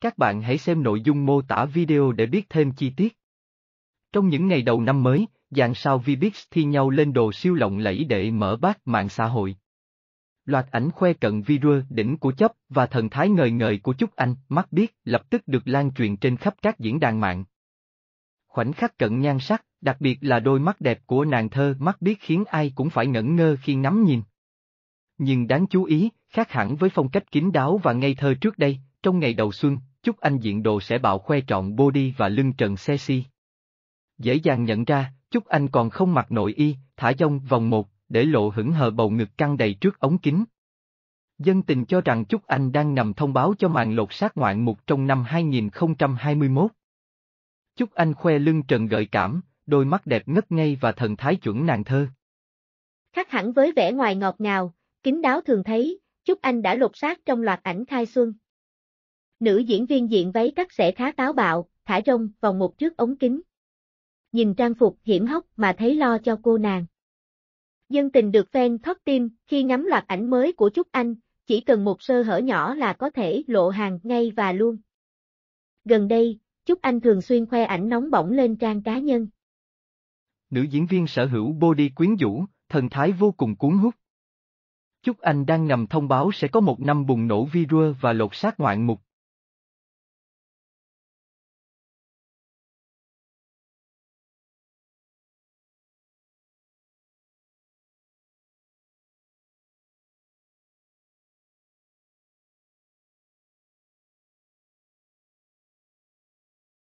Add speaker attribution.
Speaker 1: Các bạn hãy xem nội dung mô tả video để biết thêm chi tiết. Trong những ngày đầu năm mới, dàn sao Vbix thi nhau lên đồ siêu lộng lẫy để mở bát mạng xã hội. Loạt ảnh khoe cận video đỉnh của chấp và thần thái ngời ngời của Trúc Anh, mắt biết, lập tức được lan truyền trên khắp các diễn đàn mạng. Khoảnh khắc cận nhan sắc, đặc biệt là đôi mắt đẹp của nàng thơ mắt biết khiến ai cũng phải ngẩn ngơ khi ngắm nhìn. Nhưng đáng chú ý, khác hẳn với phong cách kín đáo và ngây thơ trước đây, trong ngày đầu xuân, chúc anh diện đồ sẽ bạo khoe trọn body và lưng trần sexy. Dễ dàng nhận ra, chúc anh còn không mặc nội y, thả dông vòng một, để lộ hững hờ bầu ngực căng đầy trước ống kính. Dân tình cho rằng Chúc Anh đang nằm thông báo cho màn lột xác ngoạn mục trong năm 2021. Chúc Anh khoe lưng trần gợi cảm, đôi mắt đẹp ngất ngây và thần thái chuẩn nàng thơ.
Speaker 2: Khác hẳn với vẻ ngoài ngọt ngào, kín đáo thường thấy, Chúc Anh đã lột xác trong loạt ảnh khai xuân. Nữ diễn viên diện váy cắt sẽ khá táo bạo, thả rông vòng một trước ống kính. Nhìn trang phục hiểm hóc mà thấy lo cho cô nàng. Dân tình được fan thót tim khi ngắm loạt ảnh mới của Trúc Anh, chỉ cần một sơ hở nhỏ là có thể lộ hàng ngay và luôn. Gần đây, Trúc Anh thường xuyên khoe ảnh nóng bỏng lên trang cá nhân.
Speaker 1: Nữ diễn viên sở hữu body quyến rũ, thần thái vô cùng cuốn hút. Trúc Anh đang ngầm thông báo sẽ có một năm bùng nổ virus và lột xác ngoạn mục.